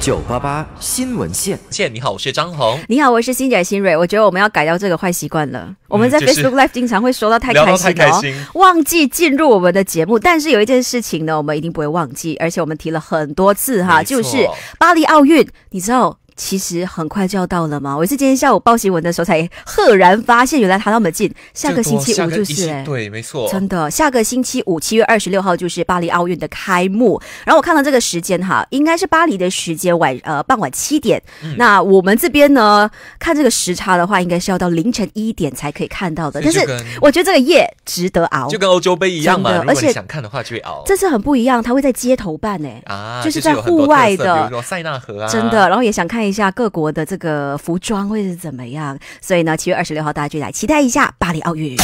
九八八新闻线，线你好，我是张红，你好，我是新姐、新蕊。我觉得我们要改掉这个坏习惯了。我们在 Facebook Live 经常会说到太开心了，忘记进入我们的节目。但是有一件事情呢，我们一定不会忘记，而且我们提了很多次哈，就是巴黎奥运，你知道？其实很快就要到了嘛！我是今天下午报新闻的时候才赫然发现，原来它那么近。下个星期五就是对，没错，真的，下个星期五七月二十六号就是巴黎奥运的开幕。然后我看到这个时间哈，应该是巴黎的时间晚呃傍晚七点。那我们这边呢，看这个时差的话，应该是要到凌晨一点才可以看到的。但是我觉得这个夜值得熬，就跟欧洲杯一样嘛。而且想看的话就会熬。这次很不一样，它会在街头办呢，啊，就是在户外的，比如说塞纳河啊。真的，然后也想看。一下各国的这个服装会是怎么样？所以呢，七月二十六号大家就来期待一下巴黎奥运。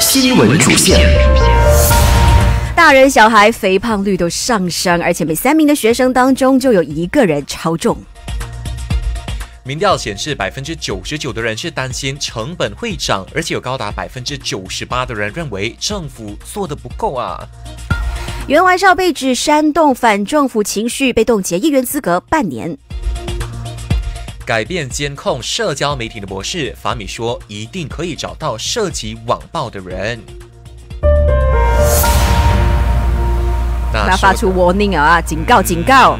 新闻主线：大人小孩肥胖率都上升，而且每三名的学生当中就有一个人超重。民调显示，百分之九十九的人是担心成本会涨，而且有高达百分之九十八的人认为政府做的不够啊。袁怀少被指煽动反政府情绪，被冻结议员资格半年。改变监控社交媒体的模式，法米说一定可以找到涉及网暴的人。那发出 warning 啊，警告，警告。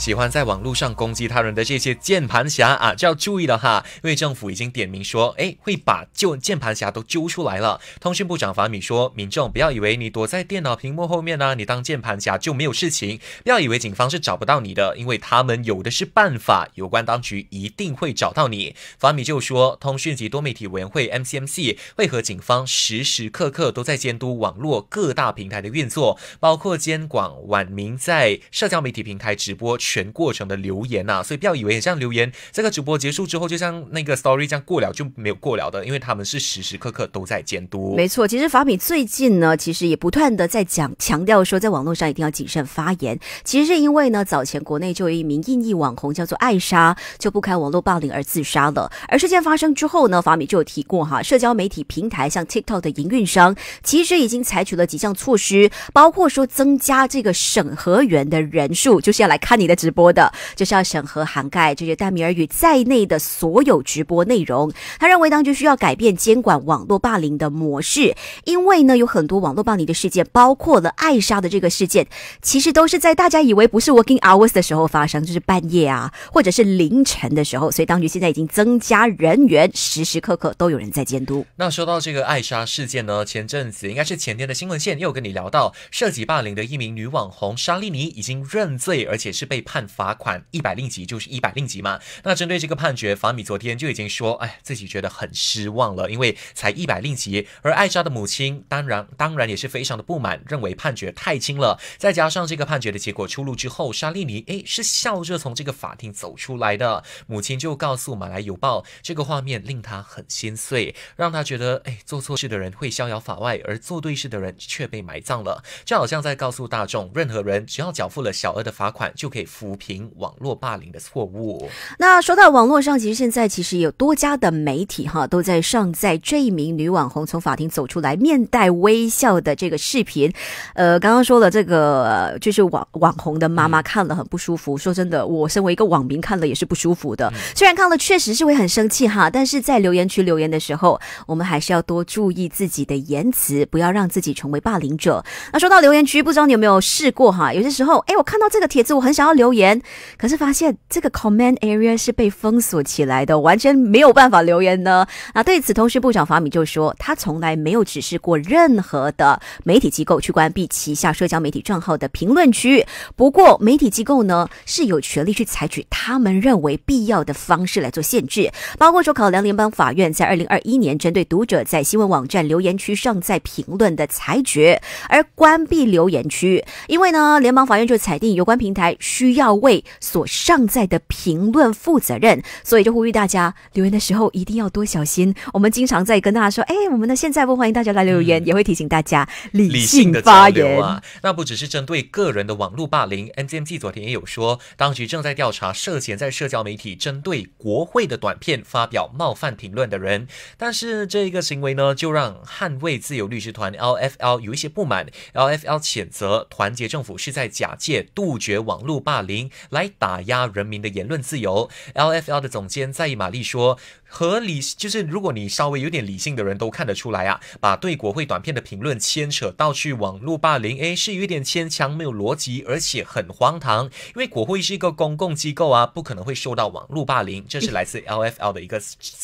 喜欢在网络上攻击他人的这些键盘侠啊，就要注意了哈，因为政府已经点名说，哎，会把就键盘侠都揪出来了。通讯部长法米说，民众不要以为你躲在电脑屏幕后面呢，你当键盘侠就没有事情，不要以为警方是找不到你的，因为他们有的是办法，有关当局一定会找到你。法米就说，通讯及多媒体委员会 （MCMC） 会和警方时时刻刻都在监督网络各大平台的运作，包括监管网民在社交媒体平台直播。全过程的留言呐，所以不要以为像留言这个直播结束之后，就像那个 story 这样过了就没有过了的，因为他们是时时刻刻都在监督。没错，其实法米最近呢，其实也不断的在讲强调说，在网络上一定要谨慎发言。其实是因为呢，早前国内就有一名印裔网红叫做艾莎，就不堪网络霸凌而自杀了。而事件发生之后呢，法米就有提过哈，社交媒体平台像 TikTok 的营运商，其实已经采取了几项措施，包括说增加这个审核员的人数，就是要来看你的。直播的就是要审核涵盖这些戴米尔语在内的所有直播内容。他认为当局需要改变监管网络霸凌的模式，因为呢有很多网络霸凌的事件，包括了艾莎的这个事件，其实都是在大家以为不是 working hours 的时候发生，就是半夜啊，或者是凌晨的时候。所以当局现在已经增加人员，时时刻刻都有人在监督。那说到这个艾莎事件呢，前阵子应该是前天的新闻线又有跟你聊到，涉及霸凌的一名女网红莎莉妮已经认罪，而且是被。判罚款一百令吉就是一百令吉嘛？那针对这个判决，法米昨天就已经说，哎，自己觉得很失望了，因为才一百令吉。而艾莎的母亲当然当然也是非常的不满，认为判决太轻了。再加上这个判决的结果出炉之后，莎莉尼哎是笑着从这个法庭走出来的，母亲就告诉《马来邮报》，这个画面令他很心碎，让他觉得哎做错事的人会逍遥法外，而做对事的人却被埋葬了，就好像在告诉大众，任何人只要缴付了小额的罚款就可以。抚平网络霸凌的错误。那说到网络上，其实现在其实有多家的媒体哈都在上，载这一名女网红从法庭走出来，面带微笑的这个视频，呃，刚刚说了这个就是网网红的妈妈看了很不舒服。说真的，我身为一个网民看了也是不舒服的。虽然看了确实是会很生气哈，但是在留言区留言的时候，我们还是要多注意自己的言辞，不要让自己成为霸凌者。那说到留言区，不知道你有没有试过哈？有些时候，哎，我看到这个帖子，我很想要。留言，可是发现这个 comment area 是被封锁起来的，完全没有办法留言呢。啊，对此，同时部长法米就说，他从来没有指示过任何的媒体机构去关闭旗下社交媒体账号的评论区。不过，媒体机构呢是有权利去采取他们认为必要的方式来做限制，包括说考量联邦法院在二零二一年针对读者在新闻网站留言区上在评论的裁决，而关闭留言区，因为呢，联邦法院就裁定有关平台需。要为所上载的评论负责任，所以就呼吁大家留言的时候一定要多小心。我们经常在跟大家说，哎，我们的现在不欢迎大家来留言，也会提醒大家理性的发言啊。那不只是针对个人的网络霸凌，N Z M G 昨天也有说，当局正在调查涉嫌在社交媒体针对国会的短片发表冒犯评论的人。但是这一个行为呢，就让捍卫自由律师团 L F L 有一些不满，L F L 谴责团结政府是在假借杜绝网络霸。零来打压人民的言论自由。LFL 的总监在意玛丽说。合理就是，如果你稍微有点理性的人都看得出来啊，把对国会短片的评论牵扯到去网络霸凌，哎，是有点牵强，没有逻辑，而且很荒唐。因为国会是一个公共机构啊，不可能会受到网络霸凌。这是来自 LFL 的一个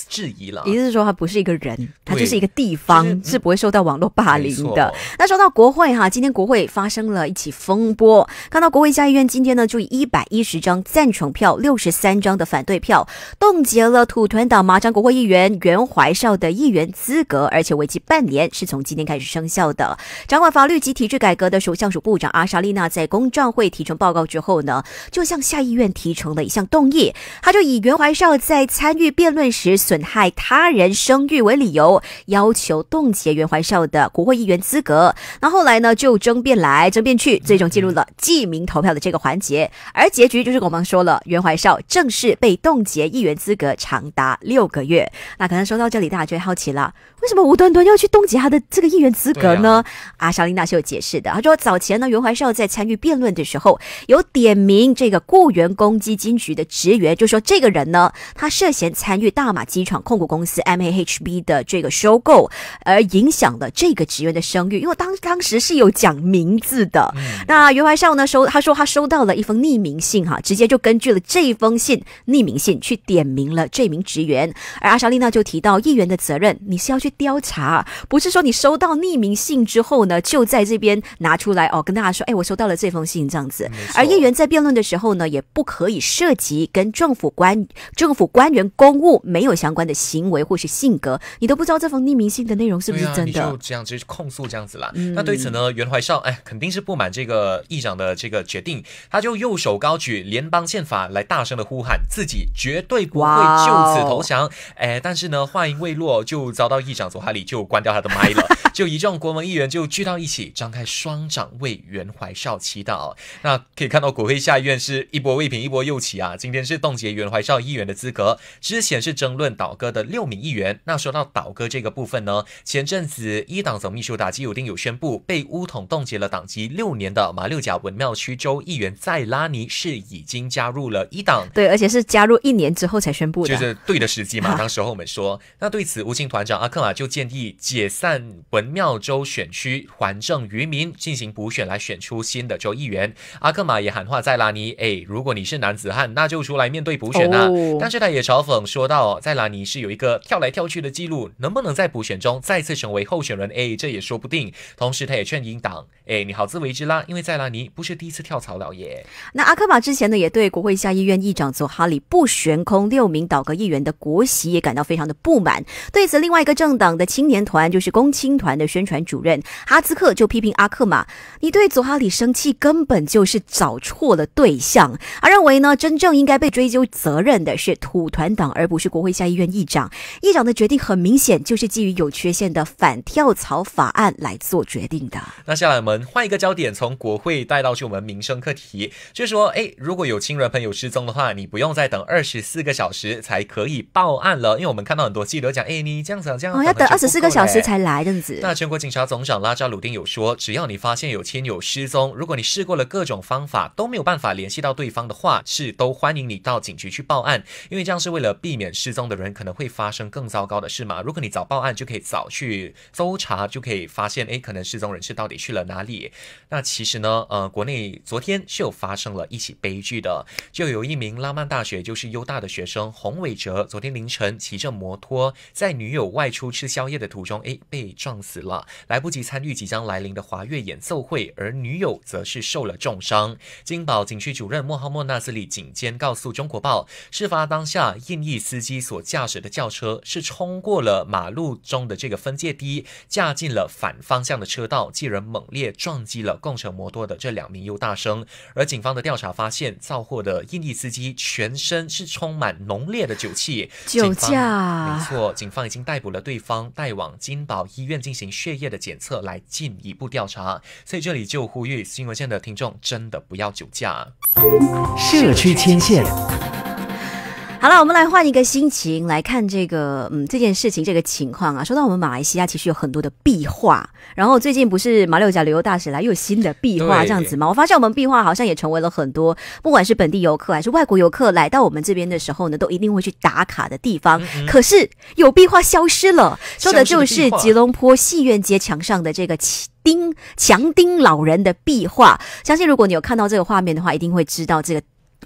质疑了。就是说他不是一个人，他就是一个地方是不会受到网络霸凌的。那说到国会哈，今天国会发生了一起风波，看到国会下议院今天呢，就一百一十张赞成票，六十三张的反对票，冻结了土团党马。张国会议员袁怀绍的议员资格，而且为期半年，是从今天开始生效的。掌管法律及体制改革的首相署部长阿莎丽娜在公账会提成报告之后呢，就向下议院提成了一项动议，他就以袁怀绍在参与辩论时损害他人声誉为理由，要求冻结袁怀绍的国会议员资格。那后来呢，就争辩来争辩去，最终进入了记名投票的这个环节，而结局就是我们说了，袁怀绍正式被冻结议员资格长达六。五个月，那可能说到这里，大家就会好奇了，为什么无端端要去冻结他的这个议员资格呢？啊，小林大秀有解释的，他说早前呢，袁怀少在参与辩论的时候，有点名这个雇员公积金局的职员，就说这个人呢，他涉嫌参与大马机床控股公司 MAHB 的这个收购，而影响了这个职员的声誉，因为当当时是有讲名字的。那袁怀少呢收他说他收到了一封匿名信哈，直接就根据了这一封信匿名信去点名了这名职员。而阿莎丽娜就提到，议员的责任你是要去调查，不是说你收到匿名信之后呢，就在这边拿出来哦，跟大家说，哎，我收到了这封信这样子。而议员在辩论的时候呢，也不可以涉及跟政府官政府官员公务没有相关的行为或是性格，你都不知道这封匿名信的内容是不是真的，就这样就控诉这样子啦。那对此呢，袁怀少哎，肯定是不满这个议长的这个决定，他就右手高举联邦宪法来大声的呼喊，自己绝对不会就此投降。哎，但是呢，话音未落就遭到议长佐哈里就关掉他的麦了。就一众国盟议员就聚到一起，张开双掌为袁怀少祈祷。那可以看到，国会下议院是一波未平一波又起啊。今天是冻结袁怀少议员的资格，之前是争论倒戈的六名议员。那说到倒戈这个部分呢，前阵子一党总秘书打击有丁有宣布，被乌统冻结了党籍六年的马六甲文庙区州议员再拉尼是已经加入了一党。对，而且是加入一年之后才宣布的，就是对的时机。嘛，当时候我们说，那对此，吴庆团长阿克玛就建议解散文庙州选区，还政于民，进行补选来选出新的州议员。阿克玛也喊话在拉尼，哎，如果你是男子汉，那就出来面对补选呐。但是他也嘲讽说道，在拉尼是有一个跳来跳去的记录，能不能在补选中再次成为候选人，哎，这也说不定。同时，他也劝英党，哎，你好自为之啦，因为在拉尼不是第一次跳槽了耶。那阿克玛之前呢，也对国会下议院议长佐哈里不悬空六名倒戈议员的国。国席也感到非常的不满。对此，另外一个政党的青年团，就是共青团的宣传主任哈兹克就批评阿克玛：“你对佐哈里生气，根本就是找错了对象。”而认为呢，真正应该被追究责任的是土团党，而不是国会下议院议长。议长的决定很明显就是基于有缺陷的反跳槽法案来做决定的。那下来我们换一个焦点，从国会带到去我们民生课题。就是说，哎，如果有亲人朋友失踪的话，你不用再等二十四个小时才可以报。报案了，因为我们看到很多记者讲：“哎，你这样子，这样子，哦，要等二十四个小时才来这样子。”那全国警察总长拉扎鲁丁有说：“只要你发现有亲友失踪，如果你试过了各种方法都没有办法联系到对方的话，是都欢迎你到警局去报案，因为这样是为了避免失踪的人可能会发生更糟糕的事嘛。如果你早报案，就可以早去搜查，就可以发现，哎，可能失踪人士到底去了哪里？那其实呢，呃，国内昨天是有发生了一起悲剧的，就有一名拉曼大学，就是优大的学生洪伟哲，昨天。”凌晨骑着摩托在女友外出吃宵夜的途中，哎，被撞死了，来不及参与即将来临的华乐演奏会，而女友则是受了重伤。金宝警区主任莫哈莫纳斯里警监告诉中国报，事发当下，印裔司机所驾驶的轿车是冲过了马路中的这个分界堤，驾进了反方向的车道，继而猛烈撞击了共乘摩托的这两名优大生。而警方的调查发现，造祸的印裔司机全身是充满浓烈的酒气。酒驾，没错，警方已经逮捕了对方，带往金宝医院进行血液的检测，来进一步调查。所以这里就呼吁新闻线的听众，真的不要酒驾。社区牵线。好了，我们来换一个心情来看这个，嗯，这件事情这个情况啊。说到我们马来西亚，其实有很多的壁画，然后最近不是马六甲旅游大使来又有新的壁画这样子吗？我发现我们壁画好像也成为了很多，不管是本地游客还是外国游客来到我们这边的时候呢，都一定会去打卡的地方。可是有壁画消失了，说的就是吉隆坡戏院街墙上的这个钉墙钉老人的壁画。相信如果你有看到这个画面的话，一定会知道这个。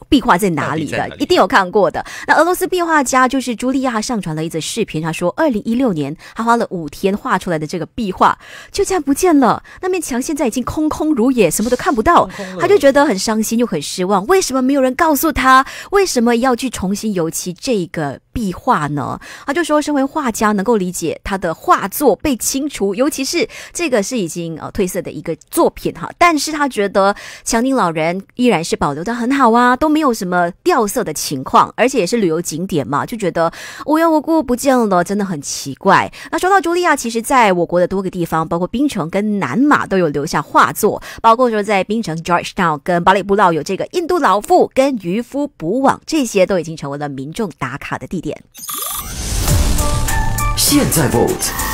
壁画在哪里的？一定有看过的。那俄罗斯壁画家就是茱莉亚上传了一则视频，他说，二零一六年他花了五天画出来的这个壁画就这样不见了。那面墙现在已经空空如也，什么都看不到。他就觉得很伤心又很失望。为什么没有人告诉他？为什么要去重新油漆这个壁画呢？他就说，身为画家能够理解他的画作被清除，尤其是这个是已经呃褪色的一个作品哈。但是他觉得强尼老人依然是保留的很好啊。都没有什么掉色的情况，而且也是旅游景点嘛，就觉得无缘无故不见了，真的很奇怪。那说到朱莉亚，其实在我国的多个地方，包括槟城跟南马，都有留下画作，包括说在槟城 George Town 跟巴里布洛有这个印度老妇跟渔夫捕网，这些都已经成为了民众打卡的地点。现在 vote。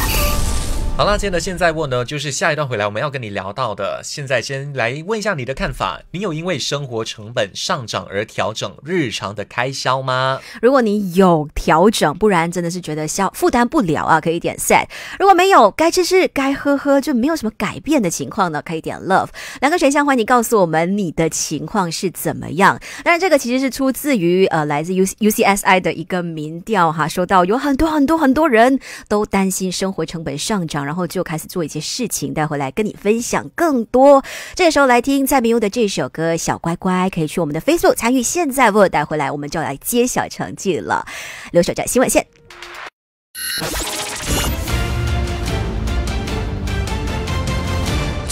好了，今天的现在问呢，就是下一段回来我们要跟你聊到的。现在先来问一下你的看法，你有因为生活成本上涨而调整日常的开销吗？如果你有调整，不然真的是觉得消负担不了啊，可以点 s e t 如果没有，该吃吃，该喝喝，就没有什么改变的情况呢，可以点 love。两个选项，欢迎告诉我们你的情况是怎么样。当然，这个其实是出自于呃，来自 U U C S I 的一个民调哈，说到有很多很多很多人都担心生活成本上涨。然后就开始做一些事情带回来跟你分享更多。这时候来听蔡明佑的这首歌《小乖乖》，可以去我们的飞速参与。现在我带回来，我们就来揭晓成绩了。留守在新闻线。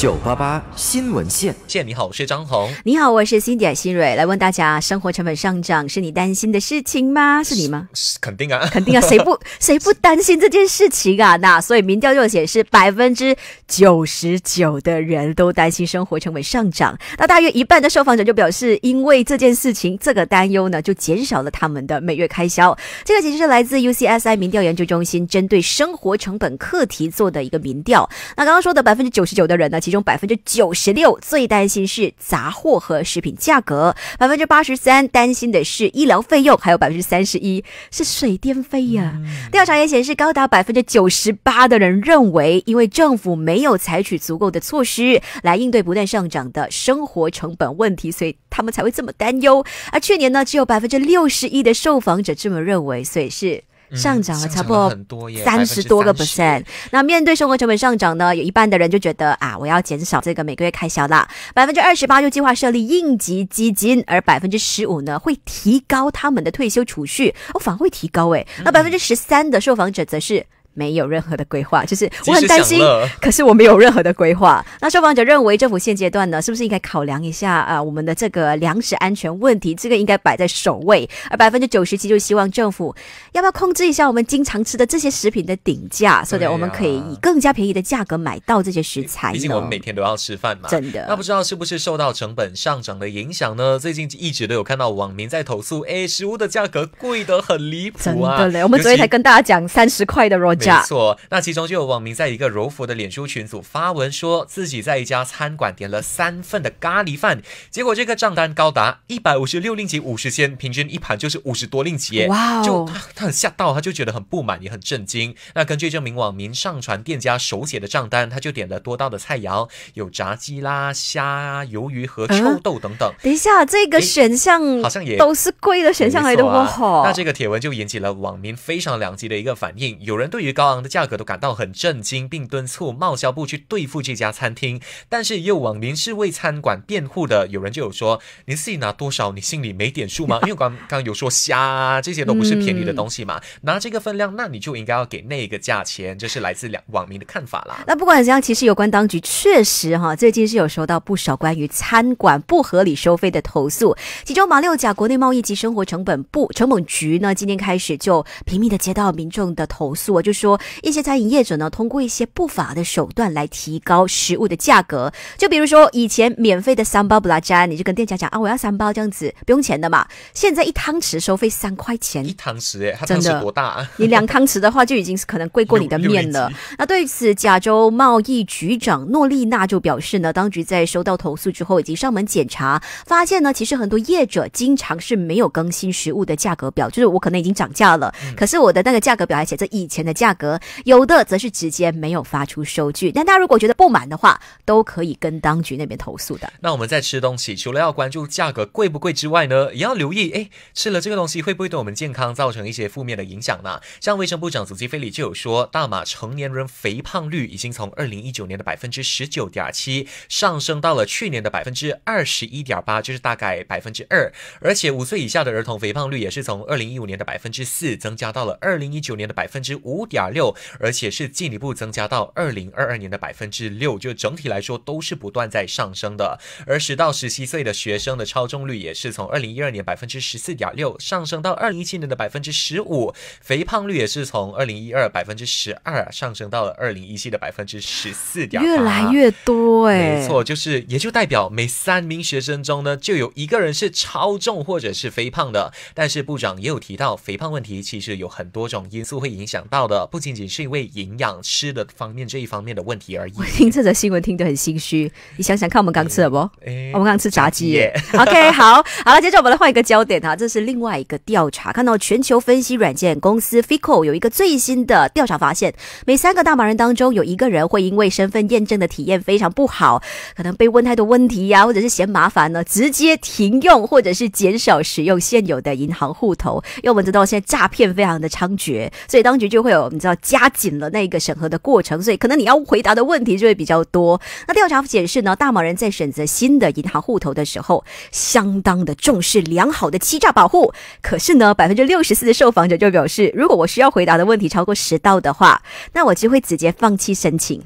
九八八新闻线线，你好，我是张红。你好，我是辛迪艾蕊，来问大家，生活成本上涨是你担心的事情吗？是你吗？是肯定啊，肯定啊，谁不谁不担心这件事情啊？那所以民调就显示，百分之九十九的人都担心生活成本上涨。那大约一半的受访者就表示，因为这件事情，这个担忧呢，就减少了他们的每月开销。这个其实是来自 UCSI 民调研究中心针对生活成本课题做的一个民调。那刚刚说的百分之九十九的人呢，其实。中百分之九十六最担心是杂货和食品价格，百分之八十三担心的是医疗费用，还有百分之三十一是水电费呀。调查也显示，高达百分之九十八的人认为，因为政府没有采取足够的措施来应对不断上涨的生活成本问题，所以他们才会这么担忧。而去年呢，只有百分之六十一的受访者这么认为，所以是。上涨了差不多三十多个 percent。那面对生活成本上涨呢，有一半的人就觉得啊，我要减少这个每个月开销了。百分之二十八就计划设立应急基金，而百分之十五呢会提高他们的退休储蓄，哦，反而会提高哎。那百分之十三的受访者则是。没有任何的规划，就是我很担心。可是我没有任何的规划。那受访者认为政府现阶段呢，是不是应该考量一下啊我们的这个粮食安全问题？这个应该摆在首位。而百分之九十七就希望政府要不要控制一下我们经常吃的这些食品的顶价，所以我们可以以更加便宜的价格买到这些食材。毕竟我们每天都要吃饭嘛。真的。那不知道是不是受到成本上涨的影响呢？最近一直都有看到网民在投诉，哎，食物的价格贵得很离谱啊！真的嘞。我们昨天才跟大家讲三十块的肉。没错，那其中就有网民在一个柔佛的脸书群组发文，说自己在一家餐馆点了三份的咖喱饭，结果这个账单高达一百五十六令吉五十仙，平均一盘就是五十多令吉。哇！就他他很吓到，他就觉得很不满也很震惊。那根据这名网民上传店家手写的账单，他就点了多道的菜肴，有炸鸡啦、虾、鱿鱼和臭豆等等。等一下，这个选项好像也都是贵的选项来的哦。那这个帖文就引起了网民非常两级的一个反应，有人对于高昂的价格都感到很震惊，并敦促贸销部去对付这家餐厅。但是有网民是为餐馆辩护的，有人就有说：“你己拿多少，你心里没点数吗？” 因为刚刚有说虾这些都不是便宜的东西嘛，拿这个分量，那你就应该要给那个价钱。这是来自两网民的看法啦。那不管怎样，其实有关当局确实哈，最近是有收到不少关于餐馆不合理收费的投诉。其中马六甲国内贸易及生活成本部成本局呢，今天开始就频密的接到民众的投诉，就是。说一些餐饮业者呢，通过一些不法的手段来提高食物的价格，就比如说以前免费的三包布拉扎，你就跟店家讲啊，我要三包这样子，不用钱的嘛。现在一汤匙收费三块钱，一汤匙它真的多大？你两汤匙的话就已经是可能贵过你的面。了。那对此，加州贸易局长诺丽娜就表示呢，当局在收到投诉之后，已经上门检查，发现呢，其实很多业者经常是没有更新食物的价格表，就是我可能已经涨价了，可是我的那个价格表还写着以前的价。格有的则是直接没有发出收据，但大家如果觉得不满的话，都可以跟当局那边投诉的。那我们在吃东西，除了要关注价格贵不贵之外呢，也要留意，哎，吃了这个东西会不会对我们健康造成一些负面的影响呢？像卫生部长祖基菲里就有说，大马成年人肥胖率已经从二零一九年的百分之十九点七上升到了去年的百分之二十一点八，就是大概百分之二，而且五岁以下的儿童肥胖率也是从二零一五年的百分之四增加到了二零一九年的百分之五点。六，而且是进一步增加到二零二二年的百分之六，就整体来说都是不断在上升的。而十到十七岁的学生的超重率也是从二零一二年百分之十四点六上升到二零一七年的百分之十五，肥胖率也是从二零一二百分之十二上升到了二零一七的百分之十四点，越来越多哎，没错，就是也就代表每三名学生中呢就有一个人是超重或者是肥胖的。但是部长也有提到，肥胖问题其实有很多种因素会影响到的。不仅仅是因为营养吃的方面这一方面的问题而已。我听这则新闻，听得很心虚。你想想看，我们刚吃了不？我们刚吃炸鸡耶。OK，好好了，接着我们来换一个焦点啊。这是另外一个调查，看到全球分析软件公司 FICO 有一个最新的调查发现，每三个大麻人当中有一个人会因为身份验证的体验非常不好，可能被问太多问题呀，或者是嫌麻烦呢，直接停用或者是减少使用现有的银行户头。因为我们知道现在诈骗非常的猖獗，所以当局就会有。你知道加紧了那一个审核的过程，所以可能你要回答的问题就会比较多。那调查显示呢，大马人在选择新的银行户头的时候，相当的重视良好的欺诈保护。可是呢，百分之六十四的受访者就表示，如果我需要回答的问题超过十道的话，那我就会直接放弃申请。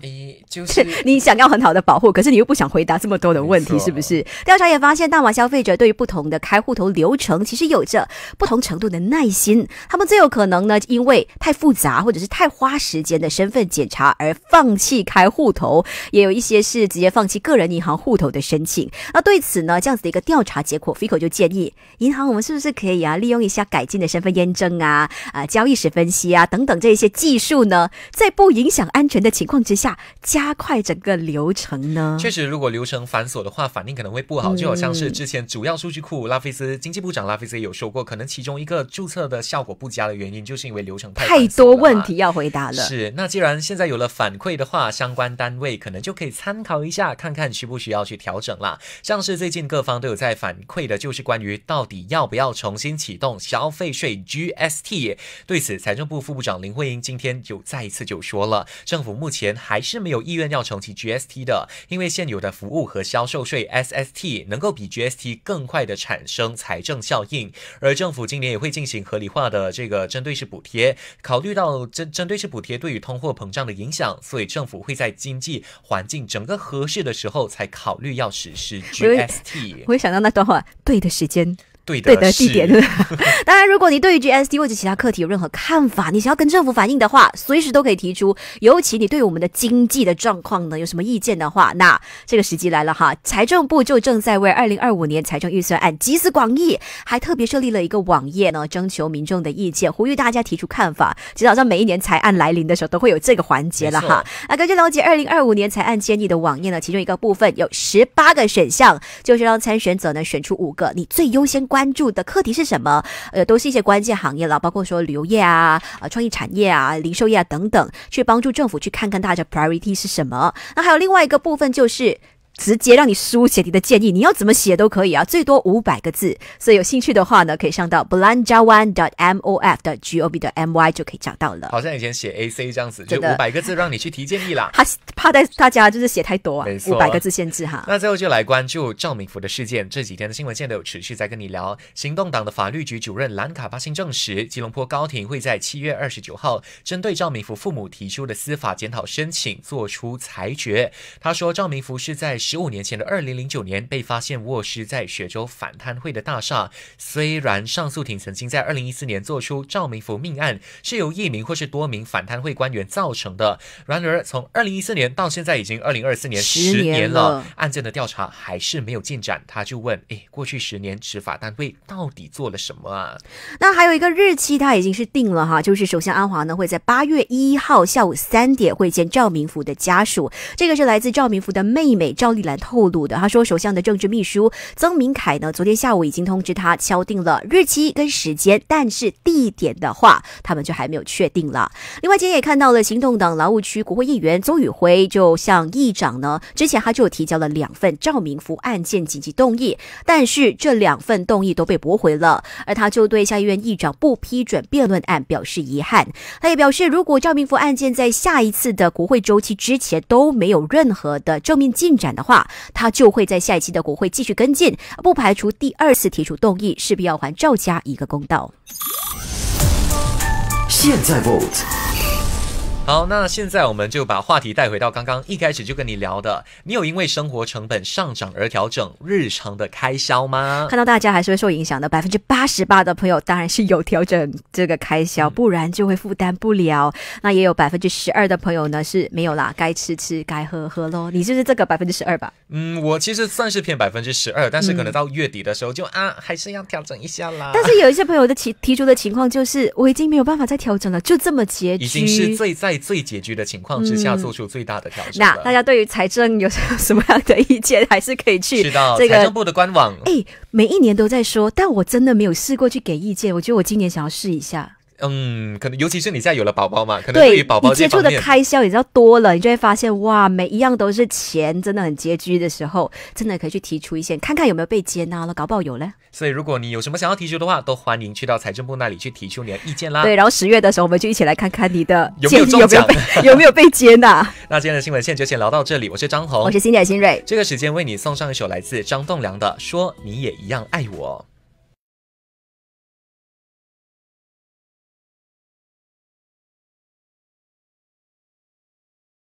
就是你想要很好的保护，可是你又不想回答这么多的问题，是不是？调查也发现，大马消费者对于不同的开户头流程，其实有着不同程度的耐心。他们最有可能呢，因为太复杂或者是太花时间的身份检查而放弃开户头，也有一些是直接放弃个人银行户头的申请。那对此呢，这样子的一个调查结果，Fico 就建议银行，我们是不是可以啊，利用一下改进的身份验证啊、啊交易史分析啊等等这一些技术呢，在不影响安全的情况之下，加快整个流程呢？确实，如果流程繁琐的话，反应可能会不好。就好像是之前主要数据库拉菲斯经济部长拉菲斯也有说过，可能其中一个注册的效果不佳的原因，就是因为流程太多问题。要回答了，是那既然现在有了反馈的话，相关单位可能就可以参考一下，看看需不需要去调整啦。像是最近各方都有在反馈的，就是关于到底要不要重新启动消费税 G S T。对此，财政部副部长林慧英今天就再一次就说了，政府目前还是没有意愿要重启 G S T 的，因为现有的服务和销售税 S S T 能够比 G S T 更快的产生财政效应，而政府今年也会进行合理化的这个针对式补贴，考虑到。针针对是补贴对于通货膨胀的影响，所以政府会在经济环境整个合适的时候才考虑要实施 GST。我会想到那段话，对的时间。对的，地点。当然，如果你对于 GST 或者其他课题有任何看法，你想要跟政府反映的话，随时都可以提出。尤其你对我们的经济的状况呢，有什么意见的话，那这个时机来了哈。财政部就正在为二零二五年财政预算案集思广益，还特别设立了一个网页呢，征求民众的意见，呼吁大家提出看法。其实，好像每一年财案来临的时候，都会有这个环节了哈。那根据了解，二零二五年财案建议的网页呢，其中一个部分有十八个选项，就是让参选者呢选出五个你最优先关。关注的课题是什么？呃，都是一些关键行业了，包括说旅游业啊、啊创意产业啊、零售业啊等等，去帮助政府去看看大家 priority 是什么。那还有另外一个部分就是。直接让你书写你的建议，你要怎么写都可以啊，最多五百个字。所以有兴趣的话呢，可以上到 b l a n j a w a n dot m o f 的 g o b 的 m y 就可以找到了。好像以前写 a c 这样子，就五百个字让你去提建议啦。怕怕在大家就是写太多啊，五百个字限制哈。那最后就来关注赵明福的事件，这几天的新闻线都有持续在跟你聊。行动党的法律局主任兰卡巴信证实，吉隆坡高庭会在七月二十九号针对赵明福父母提出的司法检讨申请作出裁决。他说，赵明福是在。十五年前的二零零九年被发现卧尸在雪州反贪会的大厦。虽然上诉庭曾经在二零一四年做出赵明福命案是由一名或是多名反贪会官员造成的。然而从二零一四年到现在已经二零二四年十年了，案件的调查还是没有进展。他就问：“哎，过去十年执法单位到底做了什么啊？”那还有一个日期他已经是定了哈，就是首相安华呢会在八月一号下午三点会见赵明福的家属。这个是来自赵明福的妹妹赵。高丽兰透露的，他说，首相的政治秘书曾明凯呢，昨天下午已经通知他敲定了日期跟时间，但是地点的话，他们就还没有确定了。另外，今天也看到了行动党劳务区国会议员邹宇辉就向议长呢，之前他就提交了两份赵明福案件紧急动议，但是这两份动议都被驳回了。而他就对下议院议长不批准辩论案表示遗憾。他也表示，如果赵明福案件在下一次的国会周期之前都没有任何的正面进展，的话，他就会在下一期的国会继续跟进，不排除第二次提出动议，势必要还赵家一个公道。现在 vote。好，那现在我们就把话题带回到刚刚一开始就跟你聊的，你有因为生活成本上涨而调整日常的开销吗？看到大家还是会受影响的，百分之八十八的朋友当然是有调整这个开销，不然就会负担不了。那也有百分之十二的朋友呢是没有啦，该吃吃，该喝喝喽。你就是这个百分之十二吧？嗯，我其实算是偏百分之十二，但是可能到月底的时候就啊，还是要调整一下啦。但是有一些朋友的提提出的情况就是，我已经没有办法再调整了，就这么结局，已经是最在。最拮据的情况之下，做出最大的调整。那大家对于财政有什么样的意见，还是可以去 这个财政部的官网。哎，每一年都在说，但我真的没有试过去给意见。我觉得我今年想要试一下。嗯，可能尤其是你现在有了宝宝嘛，可能对于宝宝接触的开销，也较多了，你就会发现哇，每一样都是钱，真的很拮据的时候，真的可以去提出一些，看看有没有被接纳了，搞不好有嘞？所以如果你有什么想要提出的话，都欢迎去到财政部那里去提出你的意见啦。对，然后十月的时候，我们就一起来看看你的 有没有中奖，有没有被接纳。那今天的新闻线就先聊到这里，我是张红，我是新点新蕊，这个时间为你送上一首来自张栋梁的《说你也一样爱我》。